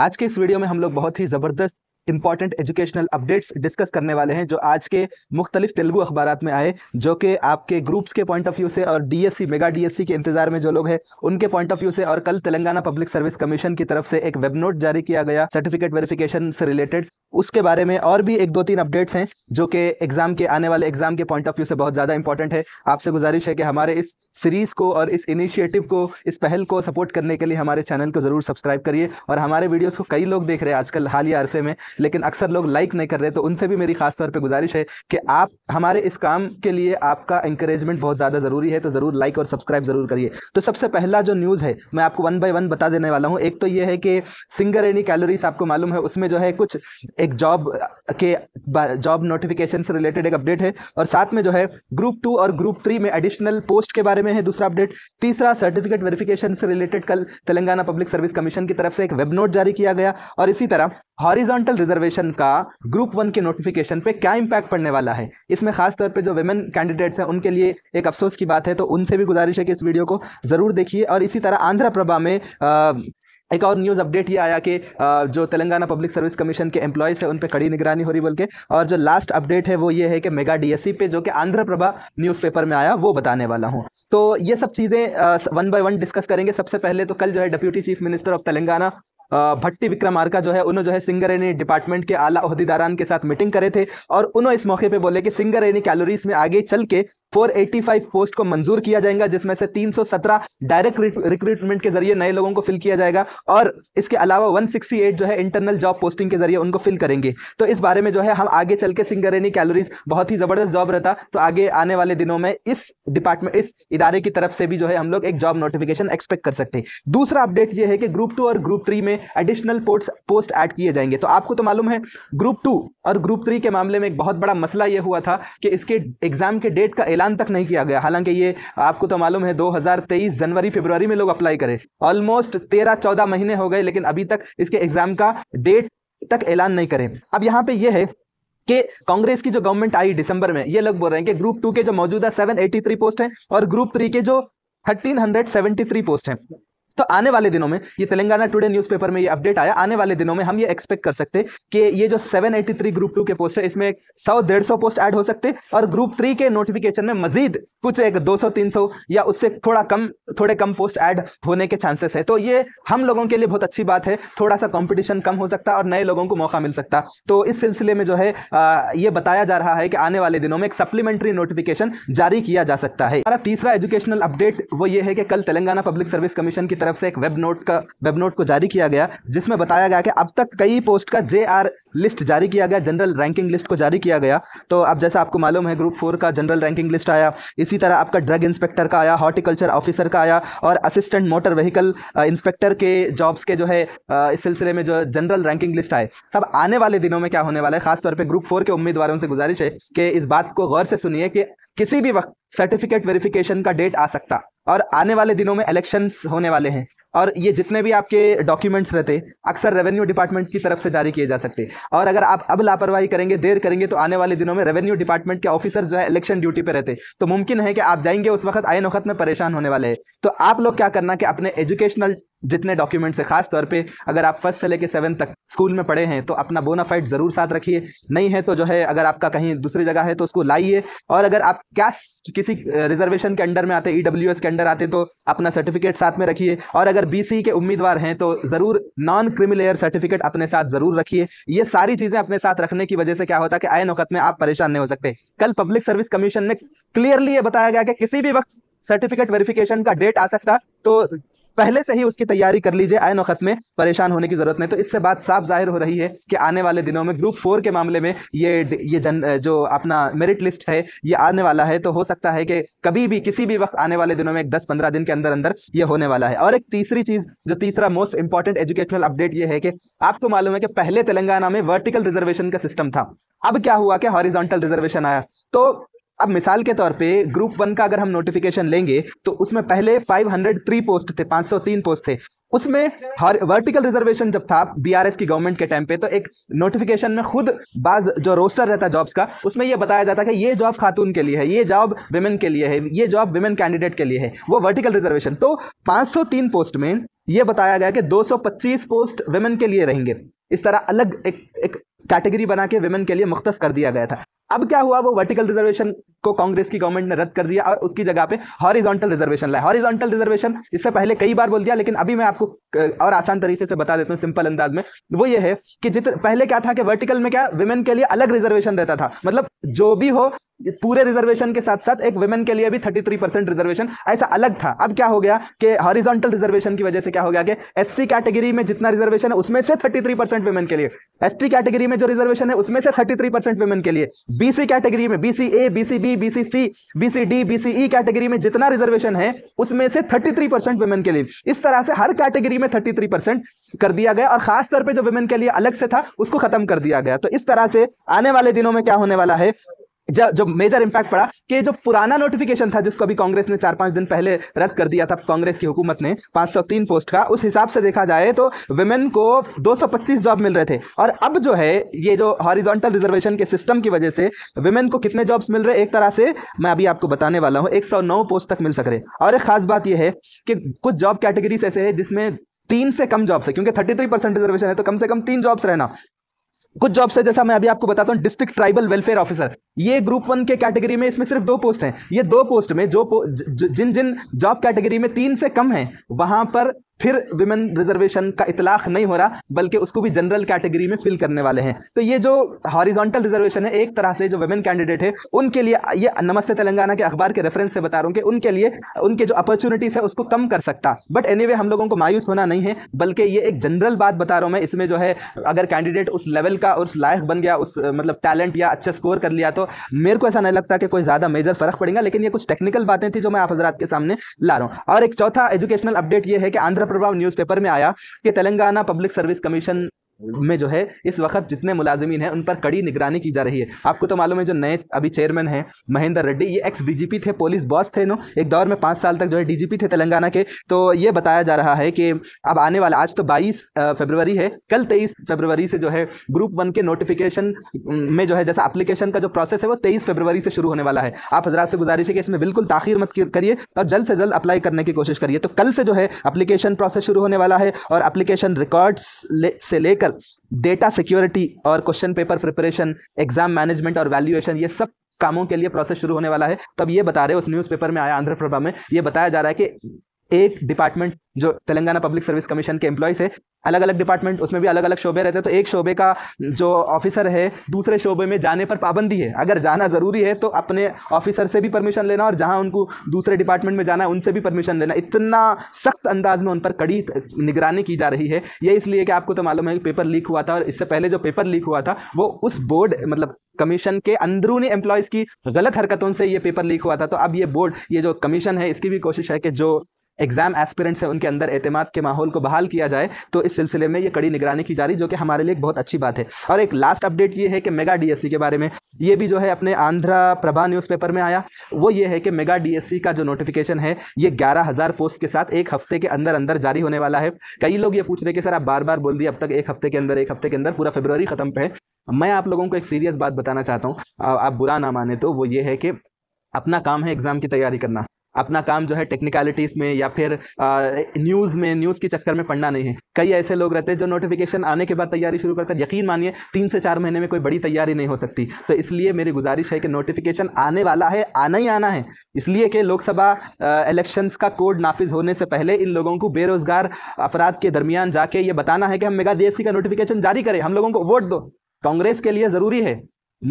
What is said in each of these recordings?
आज के इस वीडियो में हम लोग बहुत ही ज़बरदस्त इंपॉर्टेंट एजुकेशनल अपडेट्स डिस्कस करने वाले हैं जो आज के मुख्तलिफ तेलुगु अखबार में आए जो कि आपके ग्रुप्स के पॉइंट ऑफ व्यू से और डीएससी मेगा डीएससी के इंतजार में जो लोग हैं उनके पॉइंट ऑफ व्यू से और कल तेलंगाना पब्लिक सर्विस कमीशन की तरफ से एक वेब नोट जारी किया गया सर्टिफिकेट वेरिफिकेशन से रिलेटेड उसके बारे में और भी एक दो तीन अपडेट्स हैं जो कि एग्जाम के आने वाले एग्जाम के पॉइंट ऑफ व्यू से बहुत ज़्यादा इंपॉर्टेंट है आपसे गुजारिश है कि हमारे इस सीरीज़ को और इस इनिशिएटिव को इस पहल को सपोर्ट करने के लिए हमारे चैनल को ज़रूर सब्सक्राइब करिए और हमारे वीडियोस को कई लोग देख रहे हैं आजकल ही अरसे में लेकिन अक्सर लोग लाइक नहीं कर रहे तो उनसे भी मेरी खास तौर पे गुजारिश है कि आप हमारे इस काम के लिए आपका इंकरेजमेंट बहुत ज़्यादा ज़रूरी है तो ज़रूर लाइक और सब्सक्राइब ज़रूर करिए तो सबसे पहला जो न्यूज़ है मैं आपको वन बाई वन बता देने वाला हूँ एक तो ये है कि सिंगर एनी कैलोरीज आपको मालूम है उसमें जो है कुछ एक जॉब के जॉब नोटिफिकेशन से रिलेटेड एक अपडेट है और साथ में जो है ग्रुप टू और ग्रुप थ्री में एडिशनल पोस्ट के बारे में है दूसरा अपडेट तीसरा सर्टिफिकेट वेरिफिकेशन से रिलेटेड कल तेलंगाना पब्लिक सर्विस कमीशन की तरफ से एक वेब नोट जारी किया गया और इसी तरह हॉरिजॉन्टल रिजर्वेशन का ग्रुप वन के नोटिफिकेशन पे क्या इम्पैक्ट पड़ने वाला है इसमें खास तौर पे जो वेमेन कैंडिडेट्स हैं उनके लिए एक अफसोस की बात है तो उनसे भी गुजारिश है कि इस वीडियो को ज़रूर देखिए और इसी तरह आंध्र प्रभा में आ, एक और न्यूज़ अपडेट ये आया कि जो तेलंगाना पब्लिक सर्विस कमीशन के एम्प्लॉयज़ हैं उन पर कड़ी निगरानी हो रही बोल के और जो लास्ट अपडेट है वो ये है कि मेगा डीएससी पे जो कि आंध्र प्रभा न्यूज़पेपर में आया वो बताने वाला हूँ तो ये सब चीज़ें वन बाय वन डिस्कस करेंगे सबसे पहले तो कल जो है deputy chief minister of Telangana Bhatti Vikramarka जो है उन्होंने जो है सिंगरेनी डिपार्टमेंट के आला अहदेदारान के साथ मीटिंग करे थे और उन्होंने इस मौके पे बोले कि सिंगरेनी कैलोरीज में आगे चल के 485 पोस्ट को मंजूर किया जाएगा जिसमें से 317 डायरेक्ट रिक्रूटमेंट के जरिए नए लोगों को फिल किया जाएगा और इसके अलावा 168 जो है इंटरनल जॉब पोस्टिंग के जरिए उनको फिल करेंगे तो इस बारे में जो है हम आगे चल के सिंगरेनी कैलोरीज बहुत ही ज़बरदस्त जॉब रहता तो आगे आने वाले दिनों में इस डिपार्टमेंट इस इदारे की तरफ से भी जो है हम लोग एक जॉब नोटिफिकेशन एक्सपेक्ट कर सकते हैं दूसरा अपडेट ये है कि ग्रुप टू और ग्रुप थ्री में एडिशनल पोस्ट पोस्ट ऐड किए जाएंगे तो आपको तो मालूम है ग्रुप टू और ग्रुप थ्री के मामले में एक बहुत बड़ा मसला यह हुआ था कि इसके एग्ज़ाम के डेट का ऐलान तक नहीं किया गया हालांकि ये आपको तो मालूम है 2023 जनवरी फरवरी में लोग अप्लाई करें ऑलमोस्ट तेरह चौदह महीने हो गए लेकिन अभी तक इसके एग्ज़ाम का डेट तक ऐलान नहीं करें अब यहाँ पे यह है कि कांग्रेस की जो गवर्नमेंट आई दिसंबर में ये लोग बोल रहे हैं कि ग्रुप टू के जो मौजूदा 783 पोस्ट हैं और ग्रुप थ्री के जो 1373 पोस्ट हैं तो आने वाले दिनों में ये तेलंगाना टुडे न्यूज़पेपर में ये अपडेट आया आने वाले दिनों में हम ये एक्सपेक्ट कर सकते कि ये जो 783 ग्रुप टू के पोस्ट है इसमें 100 डेढ़ सौ पोस्ट ऐड हो सकते और ग्रुप थ्री के नोटिफिकेशन में मजीद कुछ एक 200 300 या उससे थोड़ा कम थोड़े कम पोस्ट ऐड होने के चांसेस है तो ये हम लोगों के लिए बहुत अच्छी बात है थोड़ा सा कॉम्पिटिशन कम हो सकता और नए लोगों को मौका मिल सकता तो इस सिलसिले में जो है ये बताया जा रहा है कि आने वाले दिनों में एक सप्लीमेंट्री नोटिफिकेशन जारी किया जा सकता है हमारा तीसरा एजुकेशनल अपडेट वो ये है कि कल तेलंगाना पब्लिक सर्विस कमीशन की तरफ से एक वेब नोट का वेब नोट को जारी किया गया जिसमें बताया गया कि अब तक कई पोस्ट का जे आर लिस्ट जारी किया गया जनरल रैंकिंग लिस्ट को जारी किया गया तो अब जैसा आपको मालूम है ग्रुप फोर का जनरल रैंकिंग लिस्ट आया इसी तरह आपका ड्रग इंस्पेक्टर का आया हॉर्टिकल्चर ऑफिसर का आया और असिस्टेंट मोटर व्हीकल इंस्पेक्टर के जॉब्स के जो है इस सिलसिले में जो जनरल रैंकिंग लिस्ट आए तब आने वाले दिनों में क्या होने वाला है खासतौर पर ग्रुप फोर के उम्मीदवारों से गुजारिश है कि इस बात को गौर से सुनिए कि किसी भी वक्त सर्टिफिकेट वेरिफिकेशन का डेट आ सकता और आने वाले दिनों में इलेक्शंस होने वाले हैं और ये जितने भी आपके डॉक्यूमेंट्स रहते अक्सर रेवेन्यू डिपार्टमेंट की तरफ से जारी किए जा सकते और अगर आप अब लापरवाही करेंगे देर करेंगे तो आने वाले दिनों में रेवेन्यू डिपार्टमेंट के ऑफिसर जो है इलेक्शन ड्यूटी पर रहते तो मुमकिन है कि आप जाएंगे उस वक्त आयन वक्त में परेशान होने वाले हैं तो आप लोग क्या करना कि अपने एजुकेशनल जितने डॉक्यूमेंट्स हैं खास तौर पे अगर आप फर्स्ट से लेकर सेवन तक स्कूल में पढ़े हैं तो अपना बोनाफाइड ज़रूर साथ रखिए नहीं है तो जो है अगर आपका कहीं दूसरी जगह है तो उसको लाइए और अगर आप क्या किसी रिजर्वेशन के अंडर में आते ई के अंडर आते तो अपना सर्टिफिकेट साथ में रखिए और अगर अगर बीसी e के उम्मीदवार हैं तो ज़रूर नॉन क्रिमिलेयर सर्टिफिकेट अपने साथ ज़रूर रखिए ये सारी चीज़ें अपने साथ रखने की वजह से क्या होता है कि आए नौकत में आप परेशान नहीं हो सकते कल पब्लिक सर्विस कमीशन ने क्लियरली ये बताया गया कि किसी भी वक्त सर्टिफिकेट वेरिफिकेशन का डेट आ सकता तो पहले से ही उसकी तैयारी कर लीजिए आयन वक्त में परेशान होने की ज़रूरत नहीं तो इससे बात साफ जाहिर हो रही है कि आने वाले दिनों में ग्रुप फोर के मामले में ये ये जन जो अपना मेरिट लिस्ट है ये आने वाला है तो हो सकता है कि कभी भी किसी भी वक्त आने वाले दिनों में एक दस पंद्रह दिन के अंदर अंदर ये होने वाला है और एक तीसरी चीज़ जो तीसरा मोस्ट इंपॉर्टेंट एजुकेशनल अपडेट ये है कि आपको मालूम है कि पहले तेलंगाना में वर्टिकल रिजर्वेशन का सिस्टम था अब क्या हुआ कि हॉरिजॉन्टल रिजर्वेशन आया तो अब मिसाल के तौर पे ग्रुप वन का अगर हम नोटिफिकेशन लेंगे तो उसमें पहले 503 पोस्ट थे 503 पोस्ट थे उसमें हर वर्टिकल रिजर्वेशन जब था बीआरएस की गवर्नमेंट के टाइम पे तो एक नोटिफिकेशन में खुद बाज जो रोस्टर रहता जॉब्स का उसमें यह बताया जाता कि ये जॉब खातून के लिए है ये जॉब वेमेन के लिए है ये जॉब वेमेन कैंडिडेट के लिए है वो वर्टिकल रिजर्वेशन तो 503 पोस्ट में ये बताया गया कि दो पोस्ट वेमेन के लिए रहेंगे इस तरह अलग एक एक कैटेगरी बना के वेमेन के लिए मुख्त कर दिया गया था अब क्या हुआ वो वर्टिकल रिजर्वेशन को कांग्रेस की गवर्नमेंट ने रद्द कर दिया और उसकी जगह पे हॉरिजॉन्टल रिजर्वेशन लाया हॉरिजॉन्टल रिजर्वेशन इससे पहले कई बार बोल दिया लेकिन अभी मैं आपको और आसान तरीके से बता देता हूँ सिंपल अंदाज में वो ये है कि जितने पहले क्या था कि वर्टिकल में क्या वुमेन के लिए अलग रिजर्वेशन रहता था मतलब जो भी हो पूरे रिजर्वेशन के साथ साथ एक वुमेन के लिए भी 33 रिजर्वेशन ऐसा अलग था अब क्या हो गया कि हॉरिजॉन्टल रिजर्वेशन की वजह से क्या हो गया कि एससी कैटेगरी में जितना रिजर्वेशन है उसमें से 33 परसेंट वुमेन के लिए एसटी कैटेगरी में जो रिजर्वेशन है उसमें से 33 परसेंट वेमेन के लिए बीसी कैटेगरी में BC A BC B BC C BC D BC E category में जितना रिजर्वेशन है उसमें से 33 परसेंट वेमेन के लिए इस तरह से हर कैटेगरी में 33 परसेंट कर दिया गया और खासतौर पर जो वेमेन के लिए अलग से था उसको खत्म कर दिया गया तो इस तरह से आने वाले दिनों में क्या होने वाला है जो मेजर इंपैक्ट पड़ा कि जो पुराना नोटिफिकेशन था जिसको अभी कांग्रेस ने चार पांच दिन पहले रद्द कर दिया था कांग्रेस की हुकूमत ने 503 पोस्ट का उस हिसाब से देखा जाए तो वुमेन को 225 जॉब मिल रहे थे और अब जो है ये जो हॉरिजॉन्टल रिजर्वेशन के सिस्टम की वजह से वुमेन को कितने जॉब्स मिल रहे एक तरह से मैं अभी आपको बताने वाला हूँ एक पोस्ट तक मिल सक रहे और एक खास बात यह है कि कुछ जॉब कैटेगरीज ऐसे है जिसमें तीन से कम जॉब्स है क्योंकि थ्री परसेंट रिजर्वेशन है तो कम से कम तीन जॉब्स रहना कुछ जॉब्स है जैसा मैं अभी आपको बताता हूँ डिस्ट्रिक्ट ट्राइबल वेलफेयर ऑफिसर ये ग्रुप वन के कैटेगरी में इसमें सिर्फ दो पोस्ट हैं ये दो पोस्ट में जो जिन जिन जॉब कैटेगरी में तीन से कम है वहां पर फिर विमेन रिजर्वेशन का इतलाक नहीं हो रहा बल्कि उसको भी जनरल कैटेगरी में फिल करने वाले हैं तो ये जो हॉरिजॉन्टल रिजर्वेशन है एक तरह से जो वेमेन कैंडिडेट है उनके लिए ये नमस्ते तेलंगाना के अखबार के रेफरेंस से बता रहा हूँ कि उनके लिए उनके जो अपॉर्चुनिटीज़ है उसको कम कर सकता बट एनी anyway, हम लोगों को मायूस होना नहीं है बल्कि ये एक जनरल बात बता रहा हूँ मैं इसमें जो है अगर कैंडिडेट उस लेवल का उस लायक बन गया उस मतलब टैलेंट या अच्छा स्कोर कर लिया तो मेरे को ऐसा नहीं लगता कि कोई ज़्यादा मेजर फर्क पड़ेगा लेकिन ये कुछ टेक्निकल बातें थी जो मैं आप हजरात के सामने ला रहा हूँ और एक चौथा एजुकेशनल अपडेट ये है कि आंध्र प्रभाव न्यूज़पेपर में आया कि तेलंगाना पब्लिक सर्विस कमीशन में जो है इस वक्त जितने मुलाजमीन हैं उन पर कड़ी निगरानी की जा रही है आपको तो मालूम है जो नए अभी चेयरमैन हैं महेंद्र रेड्डी ये एक्स डीजीपी थे पुलिस बॉस थे नो एक दौर में पाँच साल तक जो है डीजीपी थे तेलंगाना के तो ये बताया जा रहा है कि अब आने वाला आज तो बाईस फेबरवरी है कल तेईस फेबरवरी से जो है ग्रुप वन के नोटिफिकेशन में जो है जैसा अप्लीकेशन का जो प्रोसेस है वो तेईस फेबरवरी से शुरू होने वाला है आप हजरात से गुजारिश है कि इसमें बिल्कुल ताखिर मत करिए और जल्द से जल्द अप्लाई करने की कोशिश करिए तो कल से जो है अप्लीकेशन प्रोसेस शुरू होने वाला है और अप्लीकेशन रिकॉर्ड्स से लेकर आजकल डेटा सिक्योरिटी और question paper preparation exam management और वैल्यूएशन ये सब कामों के लिए प्रोसेस शुरू होने वाला है तब ये बता रहे उस न्यूज़पेपर में आया आंध्र प्रभा में ये बताया जा रहा है कि एक डिपार्टमेंट जो तेलंगाना पब्लिक सर्विस कमीशन के एम्प्लॉयज़ है अलग अलग डिपार्टमेंट उसमें भी अलग अलग शोबे रहते हैं तो एक शोबे का जो ऑफिसर है दूसरे शोबे में जाने पर पाबंदी है अगर जाना ज़रूरी है तो अपने ऑफिसर से भी परमिशन लेना और जहां उनको दूसरे डिपार्टमेंट में जाना है उनसे भी परमिशन लेना इतना सख्त अंदाज में उन पर कड़ी निगरानी की जा रही है ये इसलिए कि आपको तो मालूम है कि पेपर लीक हुआ था और इससे पहले जो पेपर लीक हुआ था वो उस बोर्ड मतलब कमीशन के अंदरूनी एम्प्लॉयज़ की गलत हरकतों से ये पेपर लीक हुआ था तो अब ये बोर्ड ये जो कमीशन है इसकी भी कोशिश है कि जो एग्ज़ाम एस्पिरेंट्स हैं उनके अंदर एतमाद के माहौल को बहाल किया जाए तो इस सिलसिले में ये कड़ी निगरानी की जा रही जो कि हमारे लिए एक बहुत अच्छी बात है और एक लास्ट अपडेट ये है कि मेगा डीएससी के बारे में ये भी जो है अपने आंध्रा प्रभा न्यूज़पेपर में आया वो ये है कि मेगा डीएससी का जो नोटिफिकेशन है ये ग्यारह हज़ार पोस्ट के साथ एक हफ्ते के अंदर अंदर जारी होने वाला है कई लोग ये पूछ रहे कि सर आप बार बार बोल दिए अब तक एक हफ्ते के अंदर एक हफ्ते के अंदर पूरा फेब्रवरी ख़त्म पे है मैं आप लोगों को एक सीरियस बात बताना चाहता हूँ आप बुरा ना माने तो वो ये है कि अपना काम है एग्ज़ाम की तैयारी करना अपना काम जो है टेक्निकलिटीज़ में या फिर न्यूज़ में न्यूज़ के चक्कर में पढ़ना नहीं है कई ऐसे लोग रहते हैं जो नोटिफिकेशन आने के बाद तैयारी शुरू करते हैं यकीन मानिए तीन से चार महीने में कोई बड़ी तैयारी नहीं हो सकती तो इसलिए मेरी गुजारिश है कि नोटिफिकेशन आने वाला है आना ही आना है इसलिए कि लोकसभा इलेक्शंस का कोड नाफिज होने से पहले इन लोगों को बेरोज़गार अफराद के दरमियान जाके ये बताना है कि हम मेगा डी का नोटिफिकेशन जारी करें हम लोगों को वोट दो कांग्रेस के लिए ज़रूरी है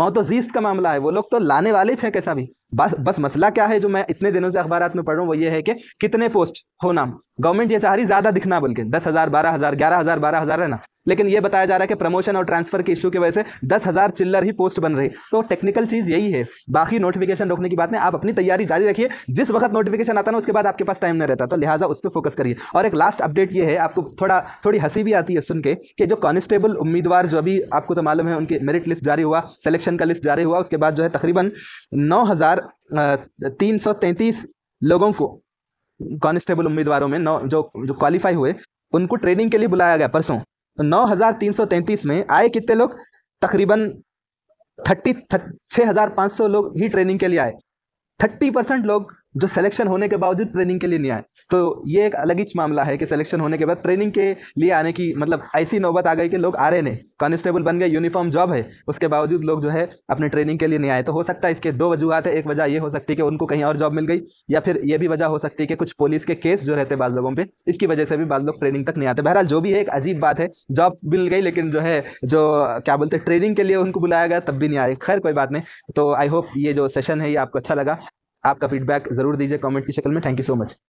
मौत जीस्त का मामला है वो लोग तो लाने वाले हैं कैसा भी बस बस मसला क्या है जो मैं इतने दिनों से अखबार में पढ़ रहा हूँ वो ये है कि कितने पोस्ट होना गवर्नमेंट ये चाह रही ज्यादा दिखना बोल के दस हजार बारह हजार ग्यारह हजार बारह हजार है ना लेकिन ये बताया जा रहा है कि प्रमोशन और ट्रांसफर के इशू की वजह से दस हज़ार चिल्लर ही पोस्ट बन रही तो टेक्निकल चीज़ यही है बाकी नोटिफिकेशन रोकने की बात नहीं आप अपनी तैयारी जारी रखिए जिस वक्त नोटिफिकेशन आता ना उसके बाद आपके पास टाइम नहीं रहता तो लिहाजा उस पर फोकस करिए और एक लास्ट अपडेट ये है आपको थोड़ा थोड़ी हंसी भी आती है सुन के कि जो कॉन्स्टेबल उम्मीदवार जो अभी आपको तो मालूम है उनकी मेरिट लिस्ट जारी हुआ सिलेक्शन का लिस्ट जारी हुआ उसके बाद जो है तकरीबन नौ हज़ार हजार तीन सौ तैंतीस लोगों को कॉन्स्टेबल उम्मीदवारों में नौ जो जो क्वालिफाई हुए उनको ट्रेनिंग के लिए बुलाया गया परसों तो नौ हजार तीन सौ तैंतीस में आए कितने लोग तकरीबन थर्टी छः हजार पाँच सौ लोग ही ट्रेनिंग के लिए आए थर्टी परसेंट लोग जो सिलेक्शन होने के बावजूद ट्रेनिंग के लिए नहीं आए तो ये एक अलग ही मामला है कि सिलेक्शन होने के बाद ट्रेनिंग के लिए आने की मतलब ऐसी नौबत आ गई कि लोग आ रहे नहीं कॉन्स्टेबल बन गए यूनिफॉर्म जॉब है उसके बावजूद लोग जो है अपने ट्रेनिंग के लिए नहीं आए तो हो सकता है इसके दो वजूहत है एक वजह ये हो सकती है कि उनको कहीं और जॉब मिल गई या फिर ये भी वजह हो सकती है कि कुछ पुलिस के केस जो रहते बाद लोगों पर इसकी वजह से भी बाद लोग ट्रेनिंग तक नहीं आते बहरहाल जो भी है एक अजीब बात है जॉब मिल गई लेकिन जो है जो क्या बोलते हैं ट्रेनिंग के लिए उनको बुलाया गया तब भी नहीं आ रही खैर कोई बात नहीं तो आई होप ये जो सेशन है ये आपको अच्छा लगा आपका फीडबैक ज़रूर दीजिए कमेंट की शक्ल में थैंक यू सो मच